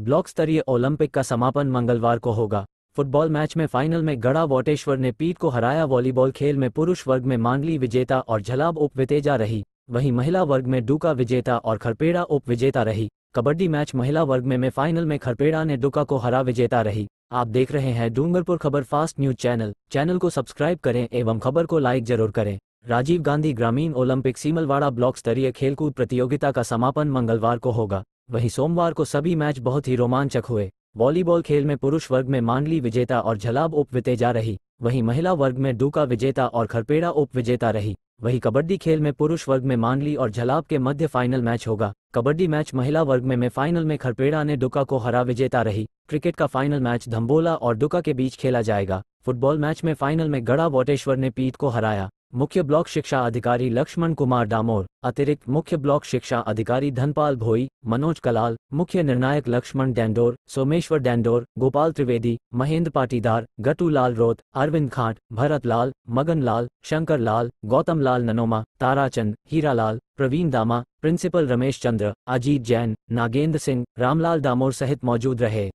block स्तरीय Olympic का समापन मंगलवार को होगा फुटबॉल मैच में फाइनल में गड़ा वोटेश्वर ने पीठ को हराया वॉलीबॉल खेल में पुरुष वर्ग में मांगली विजेता और झलाब उप विजेता रही वहीं महिला वर्ग में डुका विजेता और खरपेड़ा उप विजेता रही कबड्डी मैच महिला वर्ग में, में फाइनल में खरपेड़ा ने डुका को हरा विजेता रही आप देख रहे हैं Dungarpur Khabar fast news channel channel को सब्सक्राइब करें एवं खबर को लाइक जरूर करें राजीव गांधी ग्रामीण ओलंपिक सीमलवाड़ा ब्लॉक स्तरीय खेलकूद प्रतियोगिता का समापन मंगलवार को होगा वहीं सोमवार को सभी मैच बहुत ही रोमांचक हुए वॉलीबॉल खेल में पुरुष वर्ग में मांडली विजेता और झलाब उप विजेता रही वहीं महिला वर्ग में डूका विजेता और खरपेड़ा उप विजेता रही वहीं कबड्डी खेल में पुरुष वर्ग में मांडली और झलाब के मध्य फाइनल मैच होगा कबड्डी मैच महिला वर्ग में में फाइनल में खरपेड़ा ने डुका को हरा विजेता रही क्रिकेट का फाइनल मैच धम्बोला और डुका के बीच खेला जाएगा फुटबॉल मैच में फाइनल में गढ़ा वोटेश्वर ने पीत को हराया मुख्य ब्लॉक शिक्षा अधिकारी लक्ष्मण कुमार डामोर अतिरिक्त मुख्य ब्लॉक शिक्षा अधिकारी धनपाल भोई मनोज कलाल मुख्य निर्णायक लक्ष्मण डेंडोर सोमेश्वर डेंडोर गोपाल त्रिवेदी महेंद्र पाटीदार गटू लाल रोत अरविंद खाट भरत लाल मगन लाल शंकर लाल गौतम लाल ननोमा ताराचंद लाल प्रवीण दामा प्रिंसिपल रमेश चंद्र अजीत जैन नागेंद्र सिंह रामलाल दामोर सहित मौजूद रहे